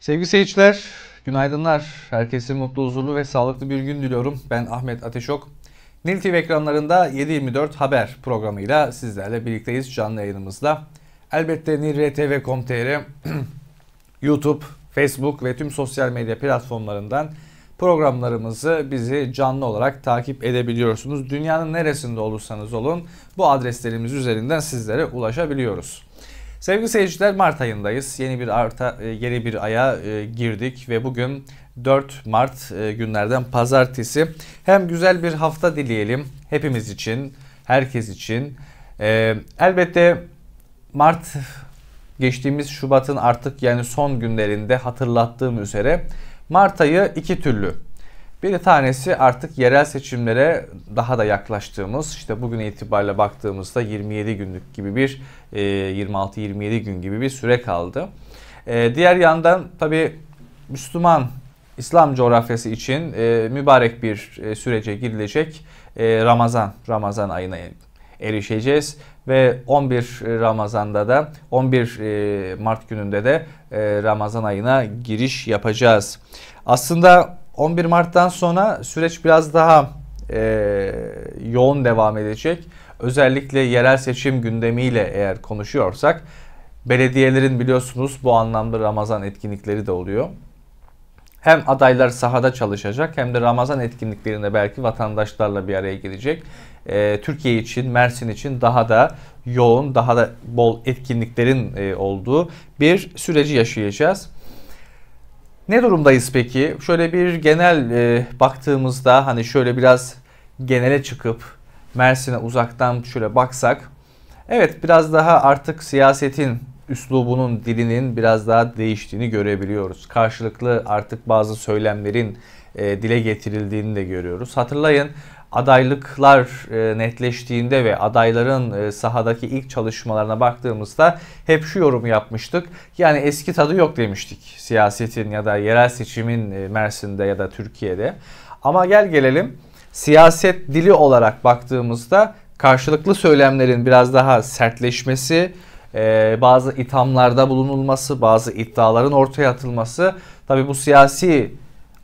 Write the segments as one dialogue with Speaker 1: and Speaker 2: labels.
Speaker 1: Sevgili seyirciler, günaydınlar. Herkese mutlu, huzurlu ve sağlıklı bir gün diliyorum. Ben Ahmet Ateşok. Nil TV ekranlarında 7.24 Haber programıyla sizlerle birlikteyiz canlı yayınımızda. Elbette nilrtv.com.tr, YouTube, Facebook ve tüm sosyal medya platformlarından programlarımızı bizi canlı olarak takip edebiliyorsunuz. Dünyanın neresinde olursanız olun bu adreslerimiz üzerinden sizlere ulaşabiliyoruz. Sevgili seyirciler Mart ayındayız. Yeni bir arta e, yeni bir aya e, girdik ve bugün 4 Mart e, günlerden pazartesi. Hem güzel bir hafta dileyelim hepimiz için, herkes için. elbette Mart geçtiğimiz Şubat'ın artık yani son günlerinde hatırlattığım üzere Mart ayı iki türlü bir tanesi artık yerel seçimlere daha da yaklaştığımız işte bugün itibariyle baktığımızda 27 günlük gibi bir 26-27 e, gün gibi bir süre kaldı. E, diğer yandan tabi Müslüman İslam coğrafyası için e, mübarek bir sürece girilecek Ramazan Ramazan ayına erişeceğiz ve 11 Ramazan'da da 11 Mart gününde de Ramazan ayına giriş yapacağız. Aslında 11 Mart'tan sonra süreç biraz daha e, yoğun devam edecek. Özellikle yerel seçim gündemiyle eğer konuşuyorsak belediyelerin biliyorsunuz bu anlamda Ramazan etkinlikleri de oluyor. Hem adaylar sahada çalışacak hem de Ramazan etkinliklerinde belki vatandaşlarla bir araya gelecek. Ee, Türkiye için, Mersin için daha da yoğun, daha da bol etkinliklerin e, olduğu bir süreci yaşayacağız. Ne durumdayız peki? Şöyle bir genel e, baktığımızda hani şöyle biraz genele çıkıp Mersin'e uzaktan şöyle baksak. Evet biraz daha artık siyasetin üslubunun dilinin biraz daha değiştiğini görebiliyoruz. Karşılıklı artık bazı söylemlerin e, dile getirildiğini de görüyoruz. Hatırlayın adaylıklar e, netleştiğinde ve adayların e, sahadaki ilk çalışmalarına baktığımızda hep şu yorumu yapmıştık. Yani eski tadı yok demiştik siyasetin ya da yerel seçimin e, Mersin'de ya da Türkiye'de. Ama gel gelelim siyaset dili olarak baktığımızda karşılıklı söylemlerin biraz daha sertleşmesi, bazı ithamlarda bulunulması, bazı iddiaların ortaya atılması tabi bu siyasi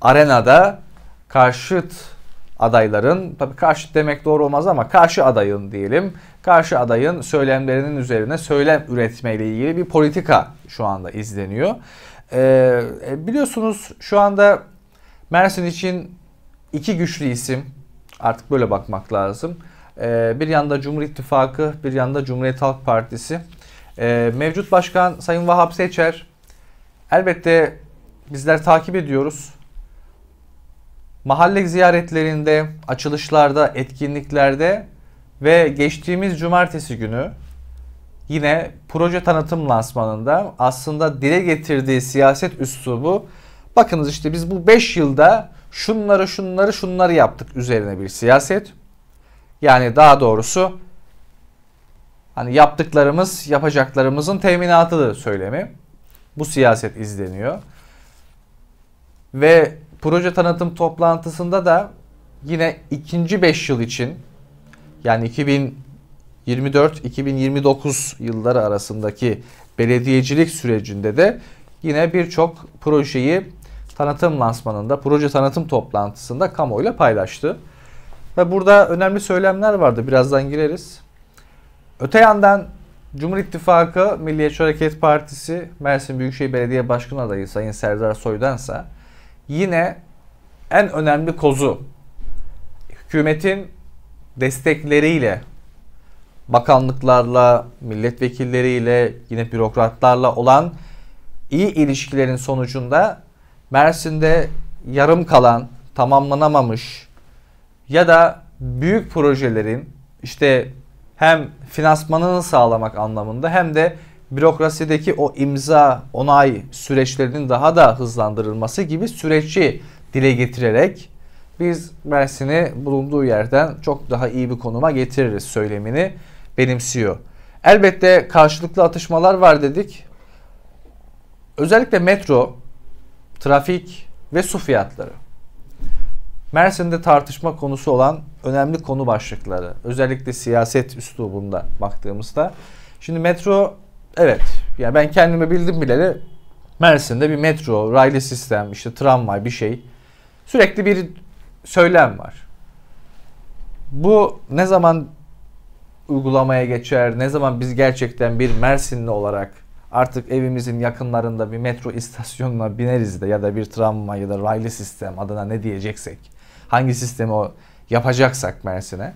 Speaker 1: arenada karşıt adayların tabi karşı demek doğru olmaz ama karşı adayın diyelim. Karşı adayın söylemlerinin üzerine söylem üretmeyle ilgili bir politika şu anda izleniyor. Ee, e, biliyorsunuz şu anda Mersin için iki güçlü isim artık böyle bakmak lazım. Ee, bir yanda Cumhur İttifakı bir yanda Cumhuriyet Halk Partisi. Ee, mevcut başkan Sayın Vahap Seçer elbette bizler takip ediyoruz mahalle ziyaretlerinde, açılışlarda, etkinliklerde ve geçtiğimiz cumartesi günü yine proje tanıtım lansmanında aslında dile getirdiği siyaset üslubu bakınız işte biz bu 5 yılda şunları şunları şunları yaptık üzerine bir siyaset. Yani daha doğrusu hani yaptıklarımız yapacaklarımızın teminatı teminatıdır söylemi. Bu siyaset izleniyor. Ve proje tanıtım toplantısında da yine ikinci 5 yıl için yani 2024-2029 yılları arasındaki belediyecilik sürecinde de yine birçok projeyi tanıtım lansmanında, proje tanıtım toplantısında kamuoyuyla paylaştı. Ve burada önemli söylemler vardı. Birazdan gireriz. Öte yandan Cumhur İttifakı Milliyetçi Hareket Partisi Mersin Büyükşehir Belediye Başkanı adayı Sayın Serdar Soydansa yine en önemli kozu hükümetin destekleriyle bakanlıklarla, milletvekilleriyle, yine bürokratlarla olan iyi ilişkilerin sonucunda Mersin'de yarım kalan, tamamlanamamış ya da büyük projelerin işte hem finansmanını sağlamak anlamında hem de bürokrasideki o imza onay süreçlerinin daha da hızlandırılması gibi süreci dile getirerek biz Mersin'i bulunduğu yerden çok daha iyi bir konuma getiririz söylemini benimsiyor. Elbette karşılıklı atışmalar var dedik. Özellikle metro, trafik ve su fiyatları. Mersin'de tartışma konusu olan önemli konu başlıkları. Özellikle siyaset üslubunda baktığımızda. Şimdi metro Evet. Ya yani ben kendimi bildim bileli Mersin'de bir metro, raylı sistem, işte tramvay bir şey. Sürekli bir söylem var. Bu ne zaman uygulamaya geçer? Ne zaman biz gerçekten bir Mersinli olarak artık evimizin yakınlarında bir metro istasyonuna bineriz de ya da bir tramvay ya da raylı sistem adına ne diyeceksek hangi sistemi o yapacaksak Mersin'e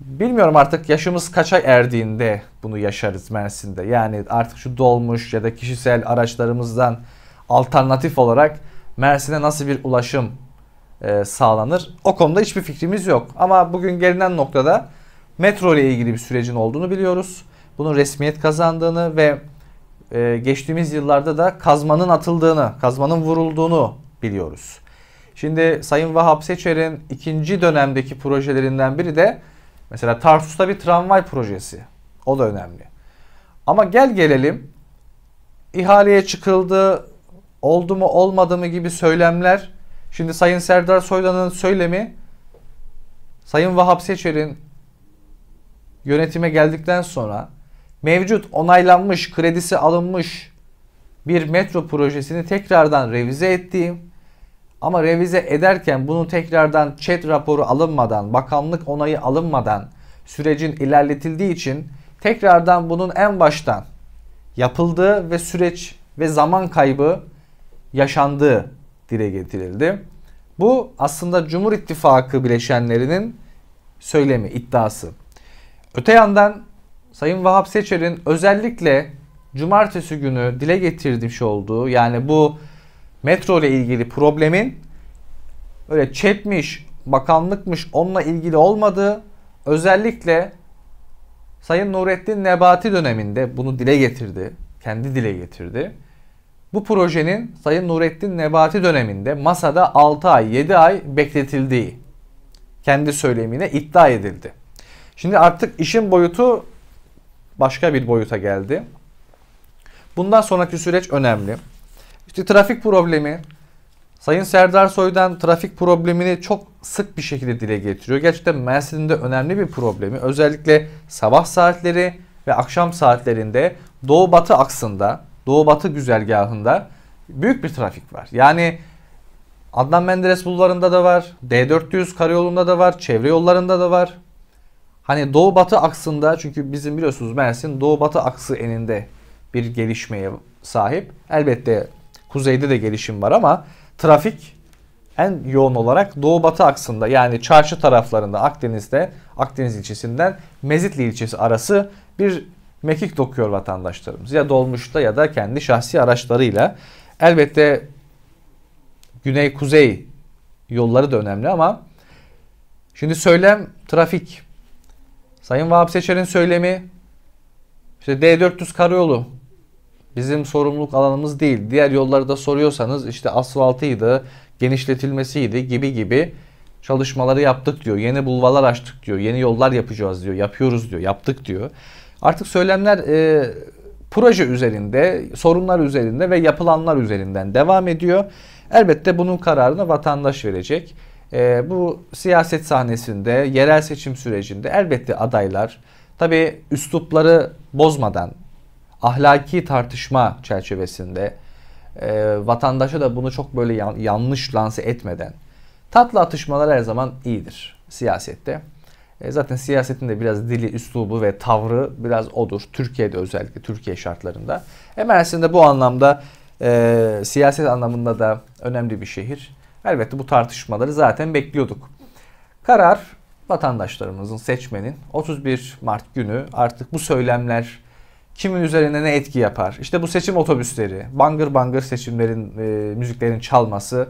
Speaker 1: Bilmiyorum artık yaşımız kaça erdiğinde bunu yaşarız Mersin'de. Yani artık şu dolmuş ya da kişisel araçlarımızdan alternatif olarak Mersin'e nasıl bir ulaşım e, sağlanır? O konuda hiçbir fikrimiz yok. Ama bugün gelinen noktada metro ile ilgili bir sürecin olduğunu biliyoruz. Bunun resmiyet kazandığını ve e, geçtiğimiz yıllarda da kazmanın atıldığını, kazmanın vurulduğunu biliyoruz. Şimdi Sayın Vahap Seçer'in ikinci dönemdeki projelerinden biri de Mesela Tarsus'ta bir tramvay projesi. O da önemli. Ama gel gelelim ihaleye çıkıldı, oldu mu olmadı mı gibi söylemler. Şimdi Sayın Serdar Soydan'ın söylemi Sayın Vahap Seçer'in yönetime geldikten sonra mevcut onaylanmış, kredisi alınmış bir metro projesini tekrardan revize ettiğim ama revize ederken bunu tekrardan chat raporu alınmadan, bakanlık onayı alınmadan sürecin ilerletildiği için tekrardan bunun en baştan yapıldığı ve süreç ve zaman kaybı yaşandığı dile getirildi. Bu aslında Cumhur İttifakı bileşenlerinin söylemi, iddiası. Öte yandan Sayın Vahap Seçer'in özellikle cumartesi günü dile getirmiş olduğu yani bu metro ile ilgili problemin öyle çetmiş, bakanlıkmış onunla ilgili olmadığı özellikle Sayın Nurettin Nebati döneminde bunu dile getirdi. Kendi dile getirdi. Bu projenin Sayın Nurettin Nebati döneminde masada 6 ay 7 ay bekletildiği kendi söylemine iddia edildi. Şimdi artık işin boyutu başka bir boyuta geldi. Bundan sonraki süreç önemli. İşte trafik problemi. Sayın Serdar Soy'dan trafik problemini çok sık bir şekilde dile getiriyor. Gerçekten Mersin'in de önemli bir problemi. Özellikle sabah saatleri ve akşam saatlerinde doğu batı aksında, doğu batı güzergahında büyük bir trafik var. Yani Adnan Menderes bulvarında da var, D400 karayolunda da var, çevre yollarında da var. Hani doğu batı aksında çünkü bizim biliyorsunuz Mersin doğu batı aksı eninde bir gelişmeye sahip. Elbette Kuzeyde de gelişim var ama trafik en yoğun olarak doğu batı aksında yani çarşı taraflarında Akdeniz'de Akdeniz ilçesinden Mezitli ilçesi arası bir mekik dokuyor vatandaşlarımız. Ya dolmuşta ya da kendi şahsi araçlarıyla. Elbette güney kuzey yolları da önemli ama şimdi söylem trafik. Sayın Vahap Seçer'in söylemi işte D400 karayolu bizim sorumluluk alanımız değil. Diğer yolları da soruyorsanız işte asfaltıydı, genişletilmesiydi gibi gibi çalışmaları yaptık diyor. Yeni bulvalar açtık diyor. Yeni yollar yapacağız diyor. Yapıyoruz diyor. Yaptık diyor. Artık söylemler e, proje üzerinde, sorunlar üzerinde ve yapılanlar üzerinden devam ediyor. Elbette bunun kararını vatandaş verecek. E, bu siyaset sahnesinde, yerel seçim sürecinde elbette adaylar tabi üslupları bozmadan ahlaki tartışma çerçevesinde e, vatandaşa da bunu çok böyle yan, yanlış lanse etmeden tatlı atışmalar her zaman iyidir siyasette. E, zaten siyasetin de biraz dili, üslubu ve tavrı biraz odur. Türkiye'de özellikle Türkiye şartlarında. emersin de bu anlamda e, siyaset anlamında da önemli bir şehir. Elbette bu tartışmaları zaten bekliyorduk. Karar vatandaşlarımızın, seçmenin 31 Mart günü artık bu söylemler kimin üzerine ne etki yapar? İşte bu seçim otobüsleri, bangır bangır seçimlerin, e, müziklerin çalması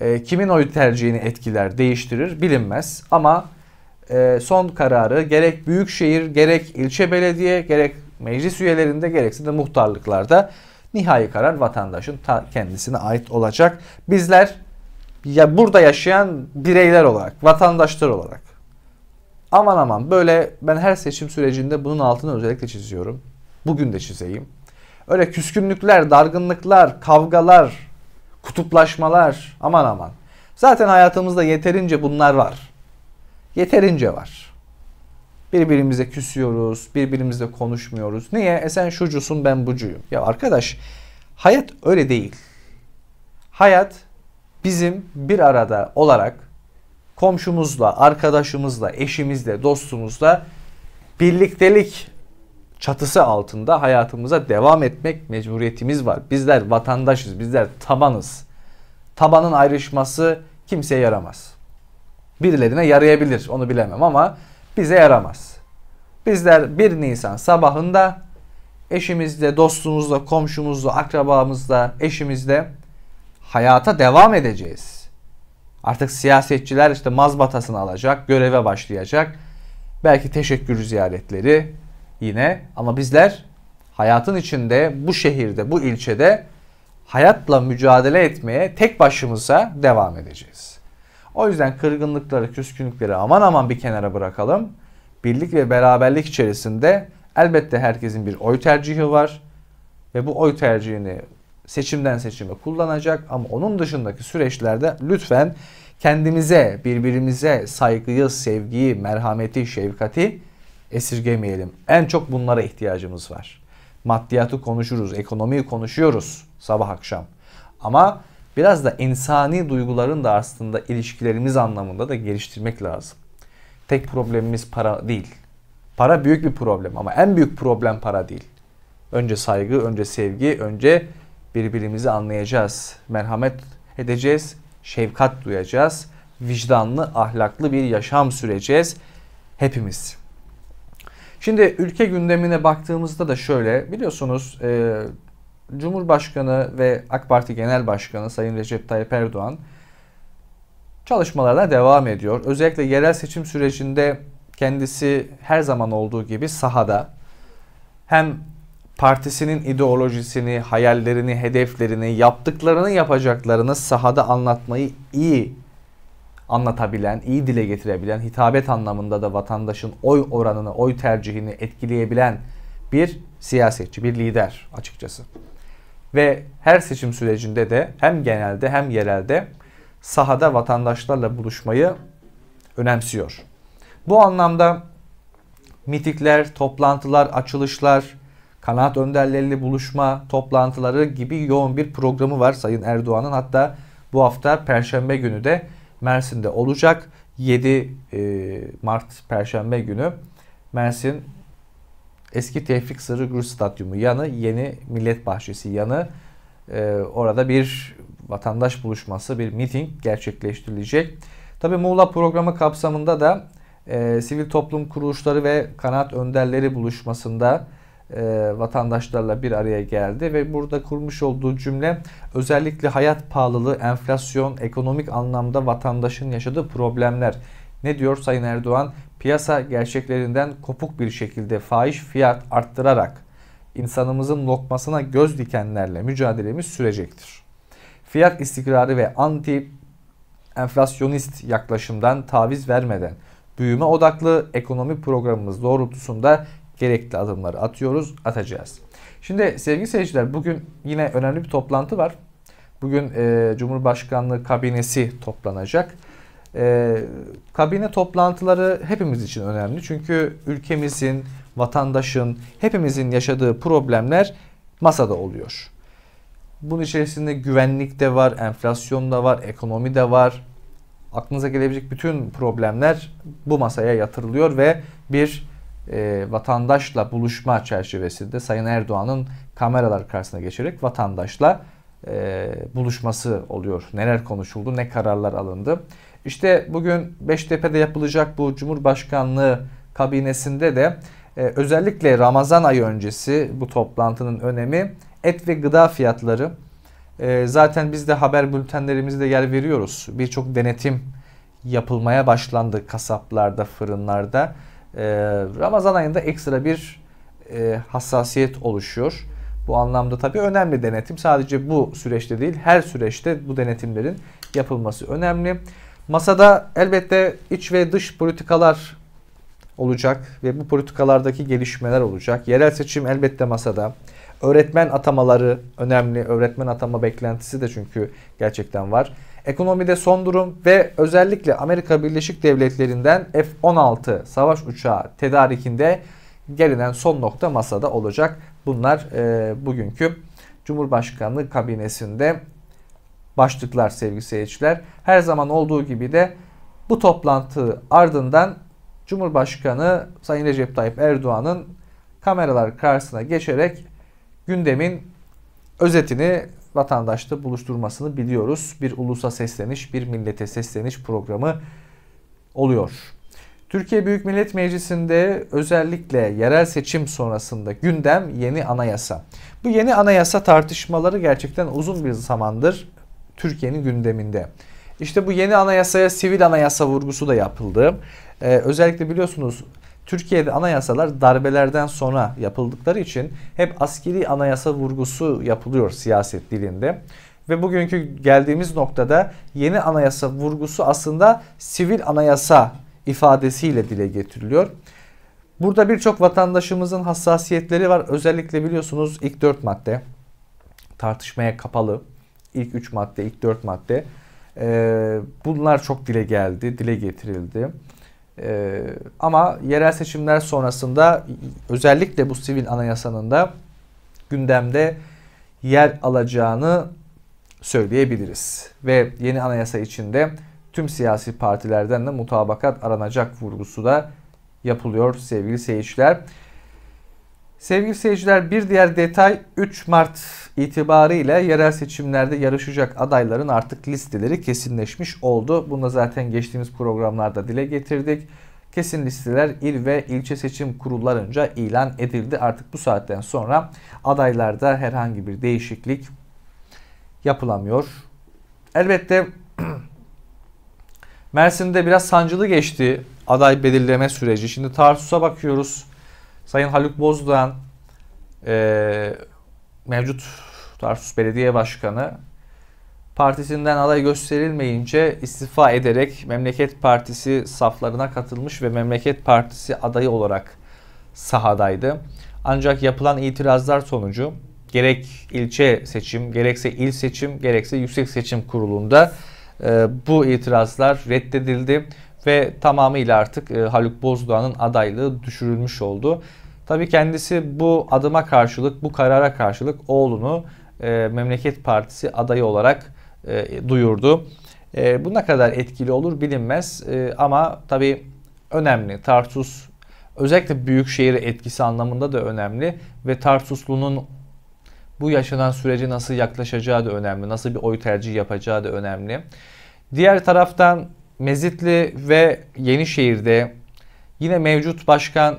Speaker 1: e, kimin oy tercihini etkiler, değiştirir bilinmez. Ama e, son kararı gerek büyükşehir, gerek ilçe belediye, gerek meclis üyelerinde gerekse de muhtarlıklarda nihai karar vatandaşın ta kendisine ait olacak. Bizler ya burada yaşayan bireyler olarak, vatandaşlar olarak aman aman böyle ben her seçim sürecinde bunun altını özellikle çiziyorum Bugün de çizeyim. Öyle küskünlükler, dargınlıklar, kavgalar, kutuplaşmalar aman aman. Zaten hayatımızda yeterince bunlar var. Yeterince var. Birbirimize küsüyoruz, birbirimizle konuşmuyoruz. Niye? E sen şucusun ben bucuyum. Ya arkadaş hayat öyle değil. Hayat bizim bir arada olarak komşumuzla, arkadaşımızla, eşimizle, dostumuzla birliktelik çatısı altında hayatımıza devam etmek mecburiyetimiz var. Bizler vatandaşız, bizler tabanız. Tabanın ayrışması kimseye yaramaz. Birilerine yarayabilir onu bilemem ama bize yaramaz. Bizler 1 Nisan sabahında eşimizle, dostumuzla, komşumuzla, akrabamızla, eşimizle hayata devam edeceğiz. Artık siyasetçiler işte mazbatasını alacak, göreve başlayacak. Belki teşekkür ziyaretleri, yine ama bizler hayatın içinde bu şehirde, bu ilçede hayatla mücadele etmeye tek başımıza devam edeceğiz. O yüzden kırgınlıkları, küskünlükleri aman aman bir kenara bırakalım. Birlik ve beraberlik içerisinde elbette herkesin bir oy tercihi var ve bu oy tercihini seçimden seçime kullanacak ama onun dışındaki süreçlerde lütfen kendimize, birbirimize saygıyı, sevgiyi, merhameti, şefkati esirgemeyelim. En çok bunlara ihtiyacımız var. Maddiyatı konuşuruz, ekonomiyi konuşuyoruz sabah akşam. Ama biraz da insani duyguların da aslında ilişkilerimiz anlamında da geliştirmek lazım. Tek problemimiz para değil. Para büyük bir problem ama en büyük problem para değil. Önce saygı, önce sevgi, önce birbirimizi anlayacağız, merhamet edeceğiz, şefkat duyacağız, vicdanlı, ahlaklı bir yaşam süreceğiz hepimiz. Şimdi ülke gündemine baktığımızda da şöyle biliyorsunuz e, Cumhurbaşkanı ve AK Parti Genel Başkanı Sayın Recep Tayyip Erdoğan çalışmalarına devam ediyor. Özellikle yerel seçim sürecinde kendisi her zaman olduğu gibi sahada hem partisinin ideolojisini, hayallerini, hedeflerini, yaptıklarını, yapacaklarını sahada anlatmayı iyi anlatabilen, iyi dile getirebilen, hitabet anlamında da vatandaşın oy oranını, oy tercihini etkileyebilen bir siyasetçi, bir lider açıkçası. Ve her seçim sürecinde de hem genelde hem yerelde sahada vatandaşlarla buluşmayı önemsiyor. Bu anlamda mitikler, toplantılar, açılışlar, kanaat önderleriyle buluşma toplantıları gibi yoğun bir programı var Sayın Erdoğan'ın. Hatta bu hafta Perşembe günü de Mersin'de olacak. 7 e, Mart Perşembe günü Mersin Eski Tevfik Sarı Gür Stadyumu yanı yeni Millet Bahçesi yanı e, orada bir vatandaş buluşması, bir miting gerçekleştirilecek. Tabi Muğla programı kapsamında da e, sivil toplum kuruluşları ve kanaat önderleri buluşmasında e, vatandaşlarla bir araya geldi ve burada kurmuş olduğu cümle özellikle hayat pahalılığı, enflasyon, ekonomik anlamda vatandaşın yaşadığı problemler. Ne diyor Sayın Erdoğan? Piyasa gerçeklerinden kopuk bir şekilde faiz fiyat arttırarak insanımızın lokmasına göz dikenlerle mücadelemiz sürecektir. Fiyat istikrarı ve anti enflasyonist yaklaşımdan taviz vermeden büyüme odaklı ekonomi programımız doğrultusunda gerekli adımları atıyoruz, atacağız. Şimdi sevgili seyirciler bugün yine önemli bir toplantı var. Bugün e, Cumhurbaşkanlığı kabinesi toplanacak. E, kabine toplantıları hepimiz için önemli. Çünkü ülkemizin, vatandaşın, hepimizin yaşadığı problemler masada oluyor. Bunun içerisinde güvenlik de var, enflasyon da var, ekonomi de var. Aklınıza gelebilecek bütün problemler bu masaya yatırılıyor ve bir e, vatandaşla buluşma çerçevesinde Sayın Erdoğan'ın kameralar karşısına geçerek vatandaşla e, buluşması oluyor. Neler konuşuldu, ne kararlar alındı. İşte bugün Beştepe'de yapılacak bu Cumhurbaşkanlığı kabinesinde de e, özellikle Ramazan ayı öncesi bu toplantının önemi et ve gıda fiyatları. E, zaten biz de haber bültenlerimizde yer veriyoruz. Birçok denetim yapılmaya başlandı kasaplarda, fırınlarda. Ee, Ramazan ayında ekstra bir e, hassasiyet oluşuyor. Bu anlamda tabii önemli denetim. Sadece bu süreçte değil, her süreçte bu denetimlerin yapılması önemli. Masada elbette iç ve dış politikalar olacak ve bu politikalardaki gelişmeler olacak. Yerel seçim elbette masada. Öğretmen atamaları önemli. Öğretmen atama beklentisi de çünkü gerçekten var. Ekonomide son durum ve özellikle Amerika Birleşik Devletleri'nden F-16 savaş uçağı tedarikinde gelinen son nokta masada olacak. Bunlar e, bugünkü Cumhurbaşkanlığı kabinesinde başlıklar sevgili seyirciler. Her zaman olduğu gibi de bu toplantı ardından Cumhurbaşkanı Sayın Recep Tayyip Erdoğan'ın kameralar karşısına geçerek gündemin özetini vatandaşta buluşturmasını biliyoruz. Bir ulusa sesleniş, bir millete sesleniş programı oluyor. Türkiye Büyük Millet Meclisi'nde özellikle yerel seçim sonrasında gündem yeni anayasa. Bu yeni anayasa tartışmaları gerçekten uzun bir zamandır Türkiye'nin gündeminde. İşte bu yeni anayasaya sivil anayasa vurgusu da yapıldı. Ee, özellikle biliyorsunuz Türkiye'de anayasalar darbelerden sonra yapıldıkları için hep askeri anayasa vurgusu yapılıyor siyaset dilinde. Ve bugünkü geldiğimiz noktada yeni anayasa vurgusu aslında sivil anayasa ifadesiyle dile getiriliyor. Burada birçok vatandaşımızın hassasiyetleri var. Özellikle biliyorsunuz ilk 4 madde tartışmaya kapalı. İlk 3 madde, ilk 4 madde. Ee, bunlar çok dile geldi, dile getirildi. Ee, ama yerel seçimler sonrasında özellikle bu sivil anayasanın da gündemde yer alacağını söyleyebiliriz. Ve yeni anayasa içinde tüm siyasi partilerden de mutabakat aranacak vurgusu da yapılıyor sevgili seyirciler. Sevgili seyirciler bir diğer detay 3 Mart itibarıyla yerel seçimlerde yarışacak adayların artık listeleri kesinleşmiş oldu. Bunu da zaten geçtiğimiz programlarda dile getirdik. Kesin listeler il ve ilçe seçim kurullarınca ilan edildi. Artık bu saatten sonra adaylarda herhangi bir değişiklik yapılamıyor. Elbette Mersin'de biraz sancılı geçti aday belirleme süreci. Şimdi Tarsus'a bakıyoruz. Sayın Haluk Bozdoğan e, mevcut Tarsus Belediye Başkanı partisinden aday gösterilmeyince istifa ederek Memleket Partisi saflarına katılmış ve Memleket Partisi adayı olarak sahadaydı. Ancak yapılan itirazlar sonucu gerek ilçe seçim, gerekse il seçim, gerekse yüksek seçim kurulunda e, bu itirazlar reddedildi ve tamamıyla artık e, Haluk Bozdoğan'ın adaylığı düşürülmüş oldu. Tabii kendisi bu adıma karşılık, bu karara karşılık oğlunu e, Memleket Partisi adayı olarak e, duyurdu. E, bu ne kadar etkili olur bilinmez e, ama tabii önemli. Tarsus özellikle büyükşehir etkisi anlamında da önemli ve Tarsuslu'nun bu yaşanan süreci nasıl yaklaşacağı da önemli. Nasıl bir oy tercihi yapacağı da önemli. Diğer taraftan Mezitli ve Yenişehir'de yine mevcut başkan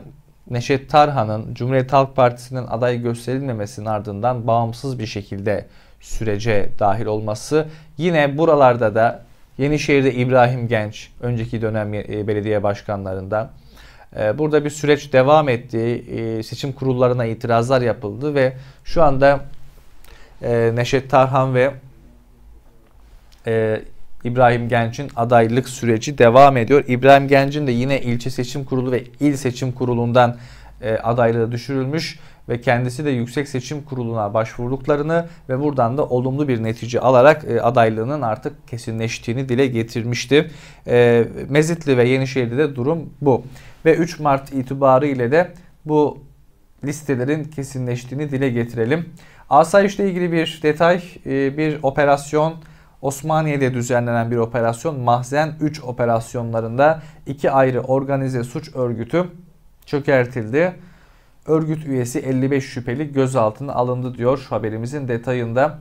Speaker 1: Neşet Tarhan'ın Cumhuriyet Halk Partisi'nin aday gösterilmemesinin ardından bağımsız bir şekilde sürece dahil olması yine buralarda da Yenişehir'de İbrahim Genç önceki dönem e, belediye başkanlarından e, burada bir süreç devam etti. E, seçim kurullarına itirazlar yapıldı ve şu anda Neşet Tarhan ve İbrahim Genç'in adaylık süreci devam ediyor. İbrahim Genç'in de yine ilçe seçim kurulu ve il seçim kurulundan e, adaylığı düşürülmüş ve kendisi de Yüksek Seçim Kurulu'na başvurduklarını ve buradan da olumlu bir netice alarak e, adaylığının artık kesinleştiğini dile getirmişti. E, Mezitli ve Yenişehir'de de durum bu. Ve 3 Mart itibariyle de bu listelerin kesinleştiğini dile getirelim. Asayiş'le ilgili bir detay, e, bir operasyon Osmaniye'de düzenlenen bir operasyon Mahzen 3 operasyonlarında iki ayrı organize suç örgütü çökertildi. Örgüt üyesi 55 şüpheli gözaltına alındı diyor haberimizin detayında.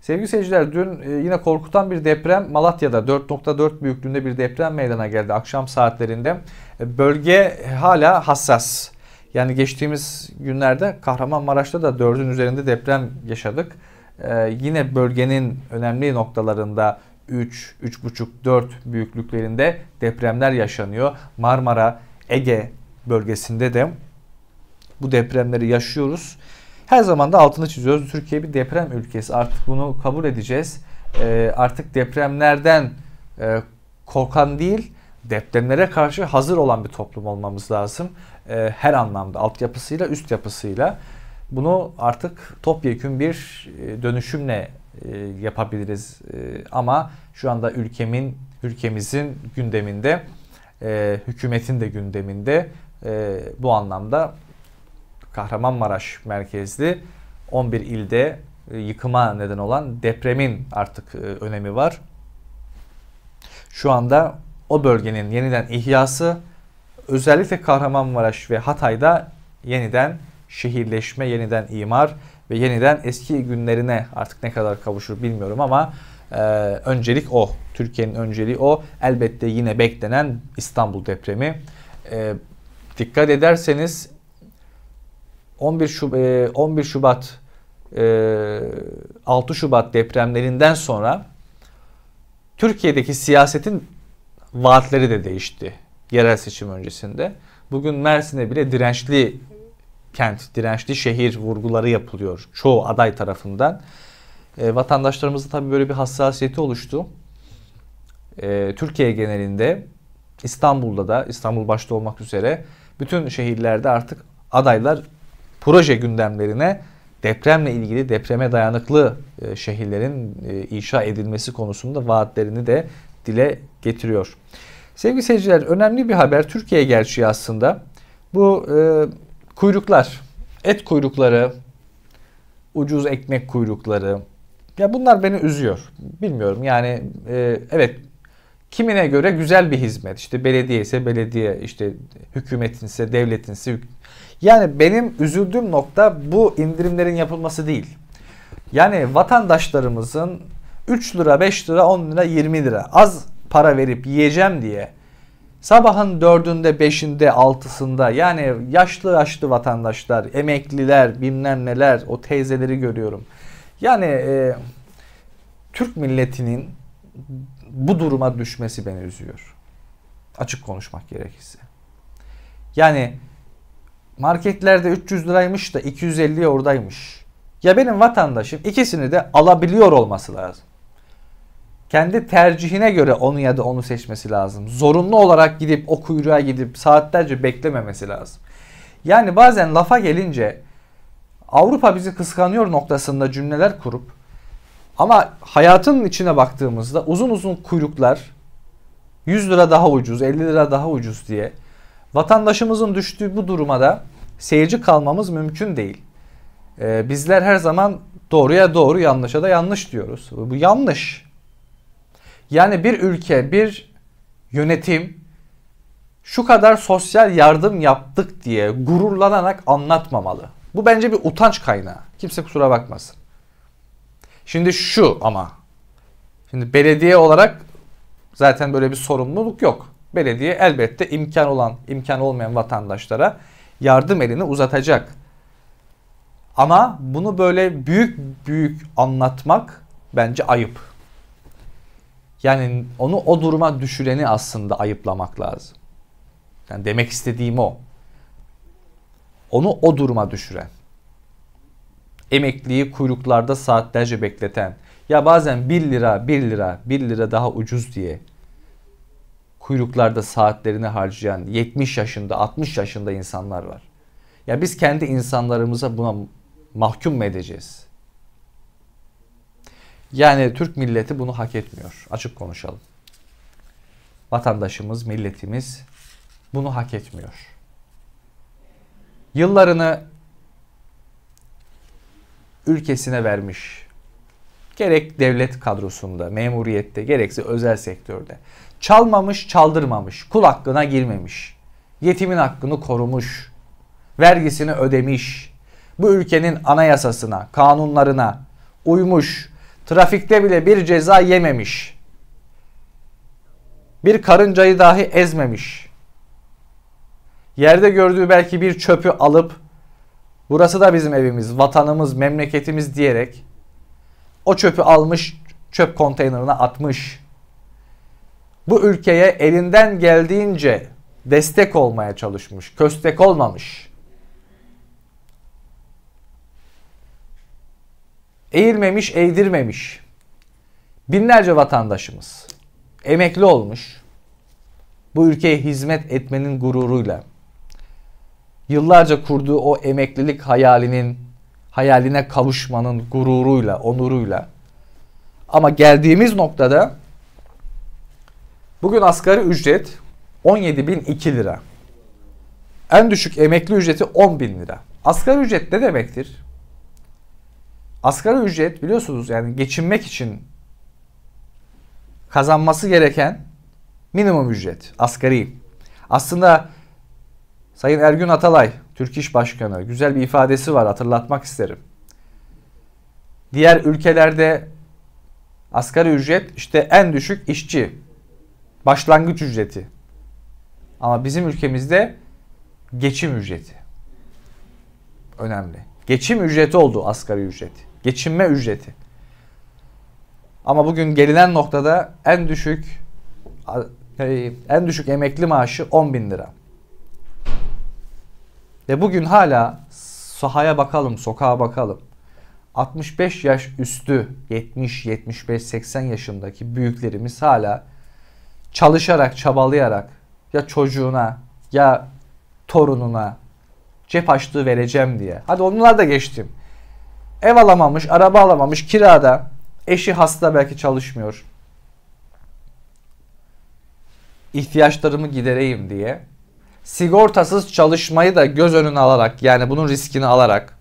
Speaker 1: Sevgili seyirciler dün e, yine korkutan bir deprem Malatya'da 4.4 büyüklüğünde bir deprem meydana geldi akşam saatlerinde. E, bölge hala hassas. Yani geçtiğimiz günlerde Kahramanmaraş'ta da 4'ün üzerinde deprem yaşadık. Ee, yine bölgenin önemli noktalarında 3, 3,5, 4 büyüklüklerinde depremler yaşanıyor. Marmara, Ege bölgesinde de bu depremleri yaşıyoruz. Her zaman da altını çiziyoruz. Türkiye bir deprem ülkesi. Artık bunu kabul edeceğiz. Ee, artık depremlerden e, korkan değil, depremlere karşı hazır olan bir toplum olmamız lazım. Ee, her anlamda, altyapısıyla, üst yapısıyla. Bunu artık topyekün bir e, dönüşümle e, yapabiliriz. E, ama şu anda ülkemin ülkemizin gündeminde, hükümetin de gündeminde bu anlamda Kahramanmaraş merkezli 11 ilde yıkıma neden olan depremin artık önemi var. Şu anda o bölgenin yeniden ihyası özellikle Kahramanmaraş ve Hatay'da yeniden şehirleşme, yeniden imar ve yeniden eski günlerine artık ne kadar kavuşur bilmiyorum ama e, öncelik o. Türkiye'nin önceliği o. Elbette yine beklenen İstanbul depremi. E, dikkat ederseniz 11 Şub 11 e, Şubat 6 e, Şubat depremlerinden sonra Türkiye'deki siyasetin vaatleri de değişti yerel seçim öncesinde. Bugün Mersin'e bile dirençli kent, dirençli şehir vurguları yapılıyor çoğu aday tarafından. E, vatandaşlarımızda tabii böyle bir hassasiyeti oluştu. E, Türkiye genelinde İstanbul'da da İstanbul başta olmak üzere bütün şehirlerde artık adaylar proje gündemlerine depremle ilgili depreme dayanıklı e, şehirlerin e, inşa edilmesi konusunda vaatlerini de dile getiriyor. Sevgili seyirciler önemli bir haber Türkiye gerçeği aslında. Bu e, Kuyruklar, et kuyrukları, ucuz ekmek kuyrukları. Ya bunlar beni üzüyor. Bilmiyorum yani e, evet kimine göre güzel bir hizmet. İşte belediye ise belediye, işte hükümetin ise devletin ise. yani benim üzüldüğüm nokta bu indirimlerin yapılması değil. Yani vatandaşlarımızın 3 lira, 5 lira, 10 lira, 20 lira az para verip yiyeceğim diye Sabahın dördünde, beşinde, altısında yani yaşlı yaşlı vatandaşlar, emekliler, bilmem neler o teyzeleri görüyorum. Yani e, Türk milletinin bu duruma düşmesi beni üzüyor. Açık konuşmak gerekirse. Yani marketlerde 300 liraymış da 250'ye oradaymış. Ya benim vatandaşım ikisini de alabiliyor olması lazım kendi tercihine göre onu ya da onu seçmesi lazım. Zorunlu olarak gidip o kuyruğa gidip saatlerce beklememesi lazım. Yani bazen lafa gelince Avrupa bizi kıskanıyor noktasında cümleler kurup ama hayatın içine baktığımızda uzun uzun kuyruklar 100 lira daha ucuz, 50 lira daha ucuz diye vatandaşımızın düştüğü bu duruma da seyirci kalmamız mümkün değil. Ee, bizler her zaman doğruya doğru, yanlışa da yanlış diyoruz. Bu yanlış. Yani bir ülke, bir yönetim şu kadar sosyal yardım yaptık diye gururlanarak anlatmamalı. Bu bence bir utanç kaynağı. Kimse kusura bakmasın. Şimdi şu ama. Şimdi belediye olarak zaten böyle bir sorumluluk yok. Belediye elbette imkan olan, imkan olmayan vatandaşlara yardım elini uzatacak. Ama bunu böyle büyük büyük anlatmak bence ayıp. Yani onu o duruma düşüreni aslında ayıplamak lazım. Yani demek istediğim o. Onu o duruma düşüren. Emekliyi kuyruklarda saatlerce bekleten. Ya bazen 1 lira 1 lira 1 lira daha ucuz diye kuyruklarda saatlerini harcayan 70 yaşında 60 yaşında insanlar var. Ya biz kendi insanlarımıza buna mahkum mu edeceğiz? Yani Türk milleti bunu hak etmiyor. Açık konuşalım. Vatandaşımız, milletimiz bunu hak etmiyor. Yıllarını ülkesine vermiş. Gerek devlet kadrosunda, memuriyette, gerekse özel sektörde. Çalmamış, çaldırmamış, kul hakkına girmemiş. Yetimin hakkını korumuş. Vergisini ödemiş. Bu ülkenin anayasasına, kanunlarına uymuş Trafikte bile bir ceza yememiş. Bir karıncayı dahi ezmemiş. Yerde gördüğü belki bir çöpü alıp burası da bizim evimiz, vatanımız, memleketimiz diyerek o çöpü almış, çöp konteynerına atmış. Bu ülkeye elinden geldiğince destek olmaya çalışmış, köstek olmamış. eğilmemiş, eğdirmemiş binlerce vatandaşımız emekli olmuş. Bu ülkeye hizmet etmenin gururuyla yıllarca kurduğu o emeklilik hayalinin hayaline kavuşmanın gururuyla, onuruyla ama geldiğimiz noktada bugün asgari ücret 17.002 lira. En düşük emekli ücreti 10.000 lira. Asgari ücret ne demektir? Asgari ücret biliyorsunuz yani geçinmek için kazanması gereken minimum ücret, asgari. Aslında Sayın Ergün Atalay, Türk İş Başkanı güzel bir ifadesi var hatırlatmak isterim. Diğer ülkelerde asgari ücret işte en düşük işçi, başlangıç ücreti. Ama bizim ülkemizde geçim ücreti. Önemli. Geçim ücreti oldu asgari ücreti. Geçinme ücreti. Ama bugün gelinen noktada en düşük şey, en düşük emekli maaşı 10 bin lira. Ve bugün hala sahaya bakalım, sokağa bakalım. 65 yaş üstü 70, 75, 80 yaşındaki büyüklerimiz hala çalışarak, çabalayarak ya çocuğuna ya torununa cep açtığı vereceğim diye. Hadi onlar da geçtim ev alamamış, araba alamamış, kirada. Eşi hasta belki çalışmıyor. İhtiyaçlarımı gidereyim diye sigortasız çalışmayı da göz önüne alarak yani bunun riskini alarak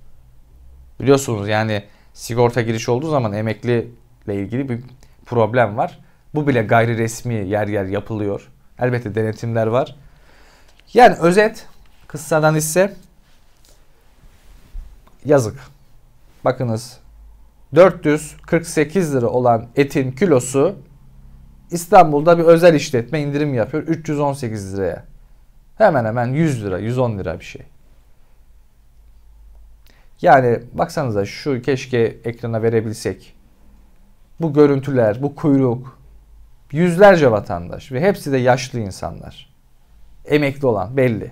Speaker 1: biliyorsunuz yani sigorta giriş olduğu zaman emekli ile ilgili bir problem var. Bu bile gayri resmi yer yer yapılıyor. Elbette denetimler var. Yani özet kıssadan ise yazık bakınız 448 lira olan etin kilosu İstanbul'da bir özel işletme indirim yapıyor 318 liraya. Hemen hemen 100 lira, 110 lira bir şey. Yani baksanıza şu keşke ekrana verebilsek. Bu görüntüler, bu kuyruk. Yüzlerce vatandaş ve hepsi de yaşlı insanlar. Emekli olan belli.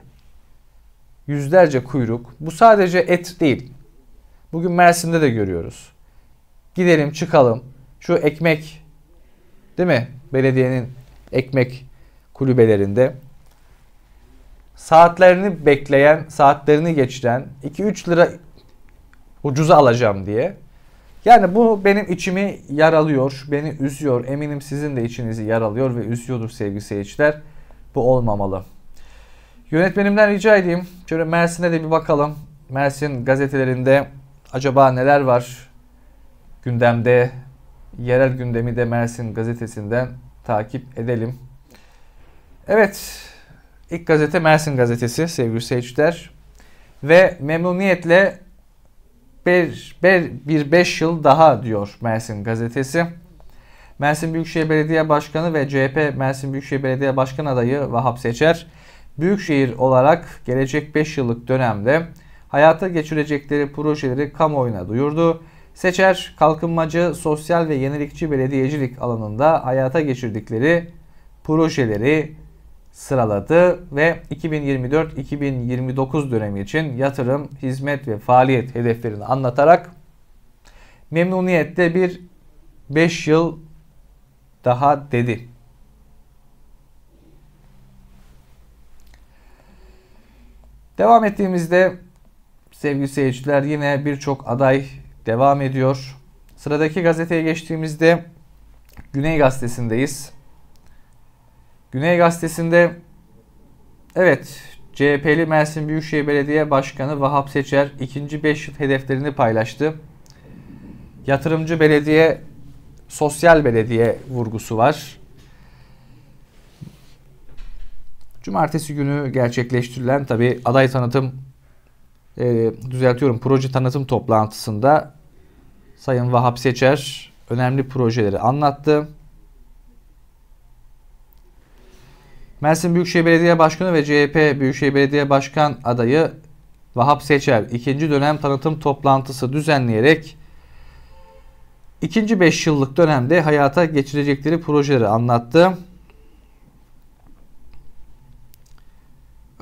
Speaker 1: Yüzlerce kuyruk. Bu sadece et değil. Bugün Mersin'de de görüyoruz. Gidelim çıkalım. Şu ekmek değil mi? Belediyenin ekmek kulübelerinde saatlerini bekleyen, saatlerini geçiren 2-3 lira ucuza alacağım diye. Yani bu benim içimi yaralıyor, beni üzüyor. Eminim sizin de içinizi yaralıyor ve üzüyordur sevgili seyirciler. Bu olmamalı. Yönetmenimden rica edeyim. Şöyle Mersin'e de bir bakalım. Mersin gazetelerinde Acaba neler var gündemde? Yerel gündemi de Mersin gazetesinden takip edelim. Evet, ilk gazete Mersin gazetesi sevgili seyirciler. Ve memnuniyetle bir, bir, bir beş yıl daha diyor Mersin gazetesi. Mersin Büyükşehir Belediye Başkanı ve CHP Mersin Büyükşehir Belediye Başkan adayı Vahap Seçer, Büyükşehir olarak gelecek 5 yıllık dönemde hayata geçirecekleri projeleri kamuoyuna duyurdu. Seçer, kalkınmacı, sosyal ve yenilikçi belediyecilik alanında hayata geçirdikleri projeleri sıraladı ve 2024-2029 dönemi için yatırım, hizmet ve faaliyet hedeflerini anlatarak memnuniyetle bir 5 yıl daha dedi. Devam ettiğimizde Sevgili seyirciler yine birçok aday devam ediyor. Sıradaki gazeteye geçtiğimizde Güney Gazetesi'ndeyiz. Güney Gazetesi'nde evet CHP'li Mersin Büyükşehir Belediye Başkanı Vahap Seçer ikinci 5 yıl hedeflerini paylaştı. Yatırımcı belediye, sosyal belediye vurgusu var. Cumartesi günü gerçekleştirilen tabi aday tanıtım e, düzeltiyorum proje tanıtım toplantısında Sayın Vahap Seçer önemli projeleri anlattı. Mersin Büyükşehir Belediye Başkanı ve CHP Büyükşehir Belediye Başkan adayı Vahap Seçer ikinci dönem tanıtım toplantısı düzenleyerek ikinci 5 yıllık dönemde hayata geçirecekleri projeleri anlattı.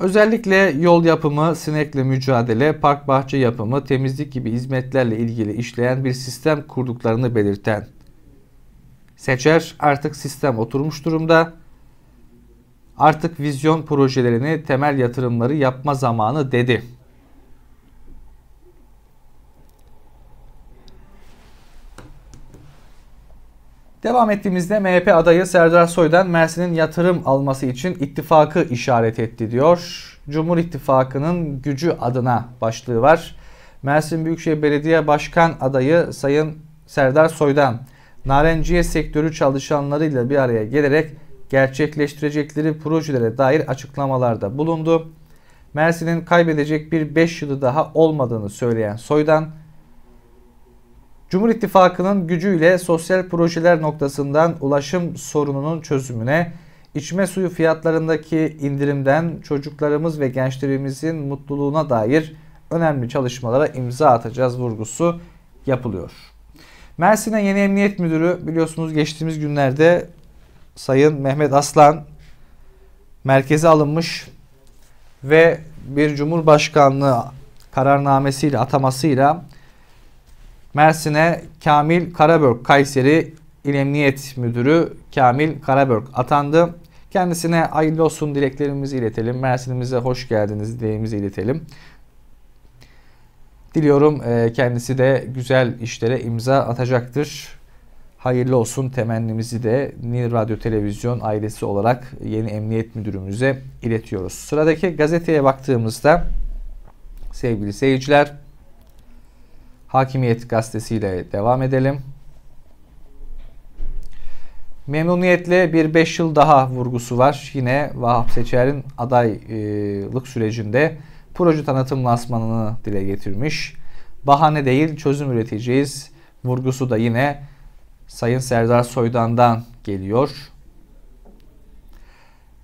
Speaker 1: Özellikle yol yapımı, sinekle mücadele, park bahçe yapımı, temizlik gibi hizmetlerle ilgili işleyen bir sistem kurduklarını belirten Seçer artık sistem oturmuş durumda. Artık vizyon projelerini, temel yatırımları yapma zamanı dedi. Devam ettiğimizde MHP adayı Serdar Soy'dan Mersin'in yatırım alması için ittifakı işaret etti diyor. Cumhur İttifakı'nın gücü adına başlığı var. Mersin Büyükşehir Belediye Başkan adayı Sayın Serdar Soy'dan narenciye sektörü çalışanlarıyla bir araya gelerek gerçekleştirecekleri projelere dair açıklamalarda bulundu. Mersin'in kaybedecek bir 5 yılı daha olmadığını söyleyen Soy'dan Cumhur İttifakı'nın gücüyle sosyal projeler noktasından ulaşım sorununun çözümüne, içme suyu fiyatlarındaki indirimden çocuklarımız ve gençlerimizin mutluluğuna dair önemli çalışmalara imza atacağız vurgusu yapılıyor. Mersin'e yeni emniyet müdürü biliyorsunuz geçtiğimiz günlerde Sayın Mehmet Aslan merkeze alınmış ve bir cumhurbaşkanlığı kararnamesiyle atamasıyla Mersin'e Kamil Karabörk, Kayseri İl Emniyet Müdürü Kamil Karabörk atandı. Kendisine hayırlı olsun dileklerimizi iletelim. Mersin'imize hoş geldiniz dileğimizi iletelim. Diliyorum e, kendisi de güzel işlere imza atacaktır. Hayırlı olsun temennimizi de Nil Radyo Televizyon ailesi olarak yeni emniyet müdürümüze iletiyoruz. Sıradaki gazeteye baktığımızda sevgili seyirciler Hakimiyet gazetesiyle devam edelim. Memnuniyetle bir 5 yıl daha vurgusu var. Yine Vahap Seçer'in adaylık sürecinde proje tanıtım lansmanını dile getirmiş. Bahane değil çözüm üreteceğiz vurgusu da yine Sayın Serdar Soydan'dan geliyor.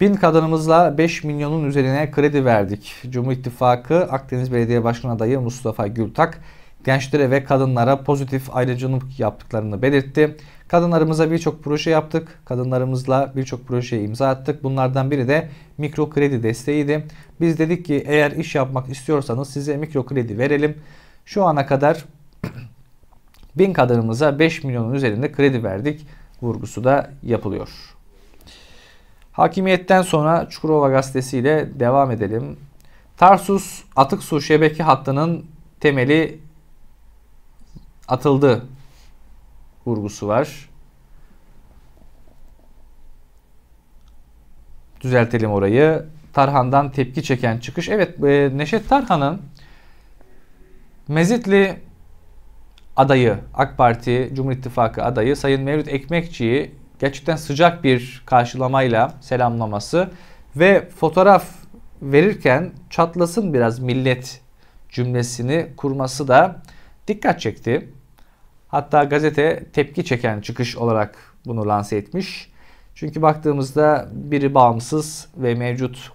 Speaker 1: Bin kadınımızla 5 milyonun üzerine kredi verdik. Cumhur İttifakı Akdeniz Belediye Başkanı adayı Mustafa Gültak gençlere ve kadınlara pozitif ayrıcalık yaptıklarını belirtti. Kadınlarımıza birçok proje yaptık. Kadınlarımızla birçok projeye imza attık. Bunlardan biri de mikro kredi desteğiydi. Biz dedik ki eğer iş yapmak istiyorsanız size mikro kredi verelim. Şu ana kadar 1000 kadınımıza 5 milyonun üzerinde kredi verdik vurgusu da yapılıyor. Hakimiyetten sonra Çukurova gazetesiyle devam edelim. Tarsus atık su şebeke hattının temeli atıldı vurgusu var. Düzeltelim orayı. Tarhan'dan tepki çeken çıkış. Evet e, Neşet Tarhan'ın Mezitli adayı, AK Parti Cumhur İttifakı adayı Sayın Mevlüt Ekmekçi'yi gerçekten sıcak bir karşılamayla selamlaması ve fotoğraf verirken çatlasın biraz millet cümlesini kurması da dikkat çekti. Hatta gazete tepki çeken çıkış olarak bunu lanse etmiş. Çünkü baktığımızda biri bağımsız ve mevcut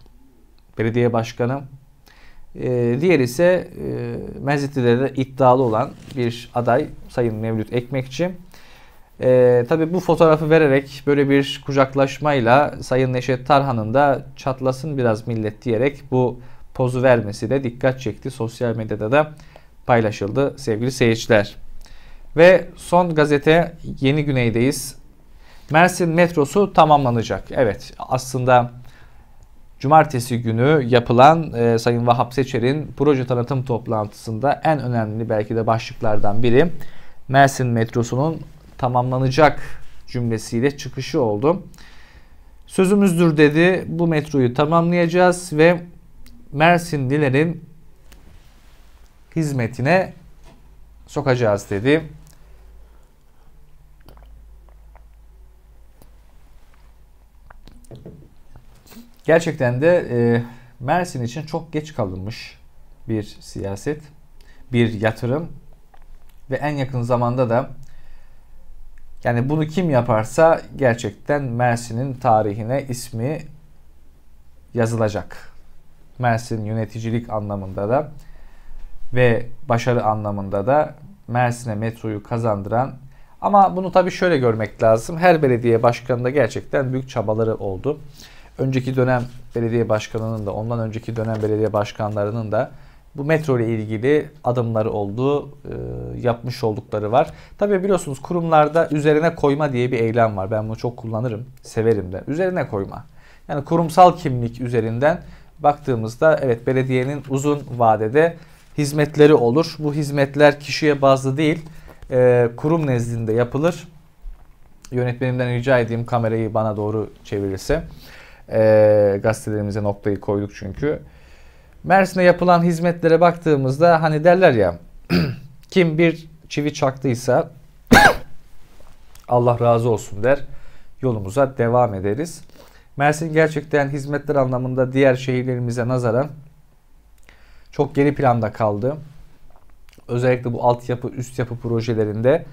Speaker 1: belediye başkanı, e, diğeri ise e, mezitliğe de iddialı olan bir aday Sayın Mevlüt Ekmekçi. E, Tabi bu fotoğrafı vererek böyle bir kucaklaşmayla Sayın Neşet Tarhan'ın da çatlasın biraz millet diyerek bu pozu vermesi de dikkat çekti. Sosyal medyada da paylaşıldı sevgili seyirciler. Ve son gazete Yeni Güney'deyiz. Mersin metrosu tamamlanacak. Evet aslında cumartesi günü yapılan e, Sayın Vahap Seçer'in proje tanıtım toplantısında en önemli belki de başlıklardan biri Mersin metrosunun tamamlanacak cümlesiyle çıkışı oldu. Sözümüzdür dedi bu metroyu tamamlayacağız ve Mersinlilerin hizmetine sokacağız dedi. Gerçekten de e, Mersin için çok geç kalınmış bir siyaset, bir yatırım ve en yakın zamanda da yani bunu kim yaparsa gerçekten Mersin'in tarihine ismi yazılacak. Mersin yöneticilik anlamında da ve başarı anlamında da Mersin'e metroyu kazandıran ama bunu tabii şöyle görmek lazım. Her belediye başkanında gerçekten büyük çabaları oldu önceki dönem belediye başkanının da ondan önceki dönem belediye başkanlarının da bu metro ile ilgili adımları olduğu, e, yapmış oldukları var. Tabii biliyorsunuz kurumlarda üzerine koyma diye bir eylem var. Ben bunu çok kullanırım, severim de. Üzerine koyma. Yani kurumsal kimlik üzerinden baktığımızda evet belediyenin uzun vadede hizmetleri olur. Bu hizmetler kişiye bazlı değil, e, kurum nezdinde yapılır. Yönetmenimden rica edeyim kamerayı bana doğru çevirirse. E, gazetelerimize noktayı koyduk çünkü. Mersin'e yapılan hizmetlere baktığımızda hani derler ya kim bir çivi çaktıysa Allah razı olsun der. Yolumuza devam ederiz. Mersin gerçekten hizmetler anlamında diğer şehirlerimize nazaran çok geri planda kaldı. Özellikle bu altyapı üst yapı projelerinde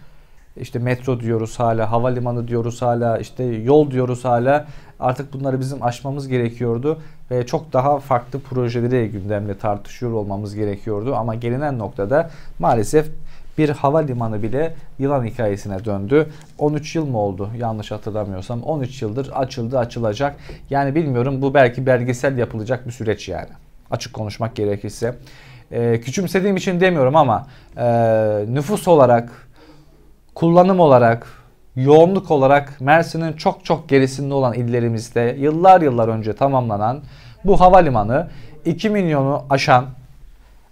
Speaker 1: işte metro diyoruz hala, havalimanı diyoruz hala, işte yol diyoruz hala. Artık bunları bizim aşmamız gerekiyordu ve çok daha farklı projeleri gündemle tartışıyor olmamız gerekiyordu. Ama gelinen noktada maalesef bir havalimanı bile yılan hikayesine döndü. 13 yıl mı oldu yanlış hatırlamıyorsam 13 yıldır açıldı açılacak. Yani bilmiyorum bu belki belgesel yapılacak bir süreç yani açık konuşmak gerekirse. Ee, küçümsediğim için demiyorum ama e, nüfus olarak kullanım olarak, yoğunluk olarak Mersin'in çok çok gerisinde olan illerimizde yıllar yıllar önce tamamlanan bu havalimanı 2 milyonu aşan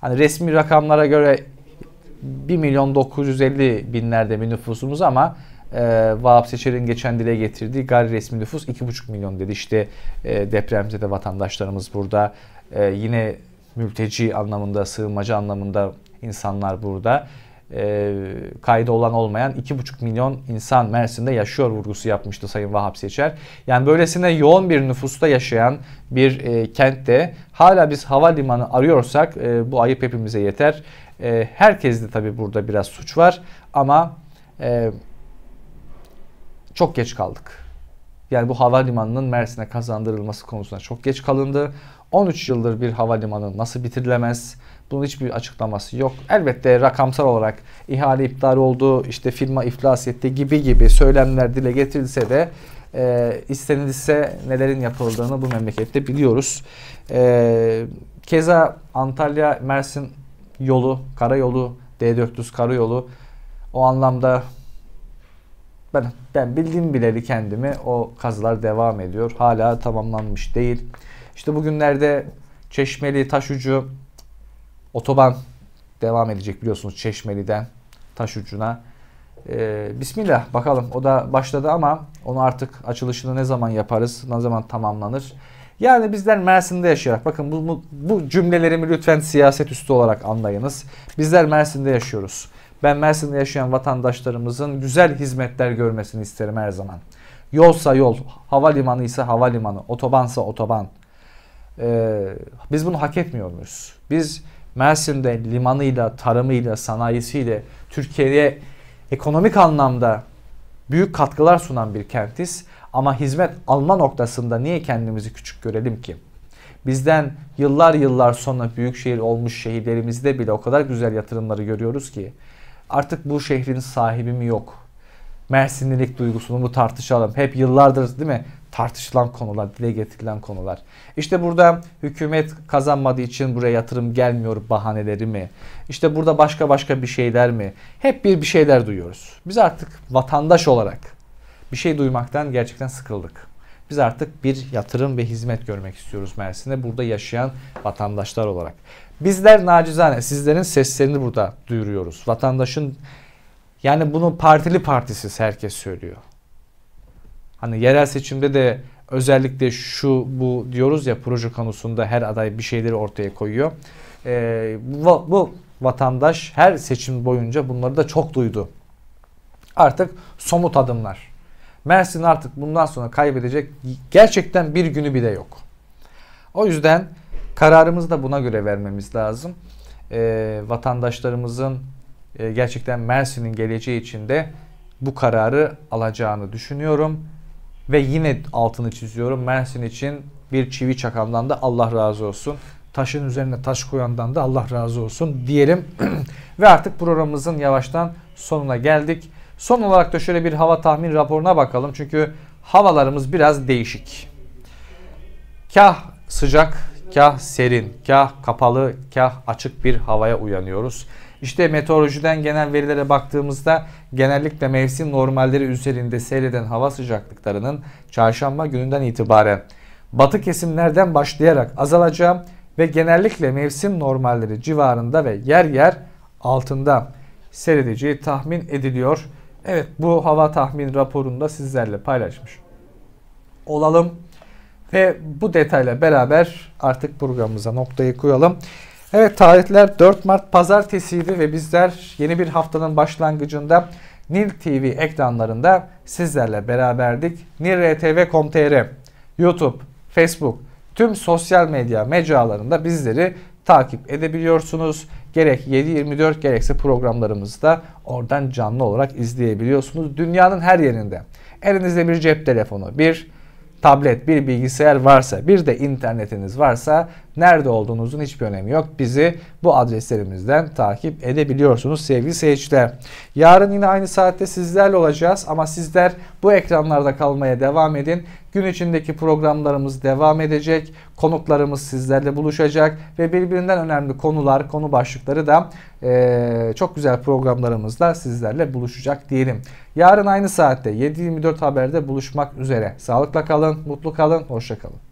Speaker 1: hani resmi rakamlara göre 1 milyon 950 binlerde bir nüfusumuz ama e, Vahap Seçer'in geçen dile getirdiği gayri resmi nüfus 2,5 milyon dedi. İşte e, depremzede de vatandaşlarımız burada. E, yine mülteci anlamında, sığınmacı anlamında insanlar burada e, kaydı olan olmayan 2,5 milyon insan Mersin'de yaşıyor vurgusu yapmıştı Sayın Vahap Seçer. Yani böylesine yoğun bir nüfusta yaşayan bir e, kentte hala biz havalimanı arıyorsak e, bu ayıp hepimize yeter. E, de tabi burada biraz suç var ama e, çok geç kaldık. Yani bu havalimanının Mersin'e kazandırılması konusunda çok geç kalındı. 13 yıldır bir havalimanı nasıl bitirilemez? Bunun hiçbir açıklaması yok. Elbette rakamsal olarak ihale iptal oldu, işte firma iflas etti gibi gibi söylemler dile getirilse de e, istenilse nelerin yapıldığını bu memlekette biliyoruz. E, keza Antalya Mersin yolu, karayolu, D400 karayolu o anlamda ben, ben bildiğim bileli kendimi o kazılar devam ediyor. Hala tamamlanmış değil. İşte bugünlerde Çeşmeli, Taşucu, Otoban devam edecek biliyorsunuz Çeşmeli'den taş ucuna. Ee, Bismillah bakalım o da başladı ama onu artık açılışını ne zaman yaparız, ne zaman tamamlanır. Yani bizler Mersin'de yaşayarak bakın bu, bu, bu cümlelerimi lütfen siyaset üstü olarak anlayınız. Bizler Mersin'de yaşıyoruz. Ben Mersin'de yaşayan vatandaşlarımızın güzel hizmetler görmesini isterim her zaman. Yolsa yol, havalimanı ise havalimanı, otobansa otoban. Ee, biz bunu hak etmiyor muyuz? Biz Mersin'de limanıyla, tarımıyla, sanayisiyle Türkiye'ye ekonomik anlamda büyük katkılar sunan bir kentiz. Ama hizmet alma noktasında niye kendimizi küçük görelim ki? Bizden yıllar yıllar sonra büyük şehir olmuş şehirlerimizde bile o kadar güzel yatırımları görüyoruz ki artık bu şehrin sahibi mi yok? Mersinlilik duygusunu mu tartışalım? Hep yıllardır değil mi? tartışılan konular, dile getirilen konular. İşte burada hükümet kazanmadığı için buraya yatırım gelmiyor bahaneleri mi? İşte burada başka başka bir şeyler mi? Hep bir bir şeyler duyuyoruz. Biz artık vatandaş olarak bir şey duymaktan gerçekten sıkıldık. Biz artık bir yatırım ve hizmet görmek istiyoruz Mersin'de burada yaşayan vatandaşlar olarak. Bizler nacizane sizlerin seslerini burada duyuruyoruz. Vatandaşın yani bunu partili partisiz herkes söylüyor. Hani yerel seçimde de özellikle şu bu diyoruz ya proje konusunda her aday bir şeyleri ortaya koyuyor. Ee, bu, bu vatandaş her seçim boyunca bunları da çok duydu. Artık somut adımlar. Mersin artık bundan sonra kaybedecek gerçekten bir günü bile yok. O yüzden kararımızı da buna göre vermemiz lazım. Ee, vatandaşlarımızın e, gerçekten Mersin'in geleceği için de bu kararı alacağını düşünüyorum. Ve yine altını çiziyorum Mersin için bir çivi çakandan da Allah razı olsun. Taşın üzerine taş koyandan da Allah razı olsun diyelim. Ve artık programımızın yavaştan sonuna geldik. Son olarak da şöyle bir hava tahmin raporuna bakalım. Çünkü havalarımız biraz değişik. Kah sıcak, kah serin, kah kapalı, kah açık bir havaya uyanıyoruz. İşte meteorolojiden genel verilere baktığımızda genellikle mevsim normalleri üzerinde seyreden hava sıcaklıklarının çarşamba gününden itibaren batı kesimlerden başlayarak azalacağı ve genellikle mevsim normalleri civarında ve yer yer altında seyredeceği tahmin ediliyor. Evet bu hava tahmin raporunu da sizlerle paylaşmış olalım. Ve bu detayla beraber artık programımıza noktayı koyalım. Evet tarihler 4 Mart pazartesiydi ve bizler yeni bir haftanın başlangıcında Nil TV ekranlarında sizlerle beraberdik. NilTV.com.tr, YouTube, Facebook, tüm sosyal medya mecralarında bizleri takip edebiliyorsunuz. Gerek 7:24 gerekse programlarımızda oradan canlı olarak izleyebiliyorsunuz. Dünyanın her yerinde. Elinizde bir cep telefonu, bir tablet, bir bilgisayar varsa, bir de internetiniz varsa Nerede olduğunuzun hiçbir önemi yok. Bizi bu adreslerimizden takip edebiliyorsunuz sevgili seyirciler. Yarın yine aynı saatte sizlerle olacağız ama sizler bu ekranlarda kalmaya devam edin. Gün içindeki programlarımız devam edecek. Konuklarımız sizlerle buluşacak ve birbirinden önemli konular, konu başlıkları da e, çok güzel programlarımızla sizlerle buluşacak diyelim. Yarın aynı saatte 7.24 Haber'de buluşmak üzere. Sağlıkla kalın, mutlu kalın, hoşça kalın.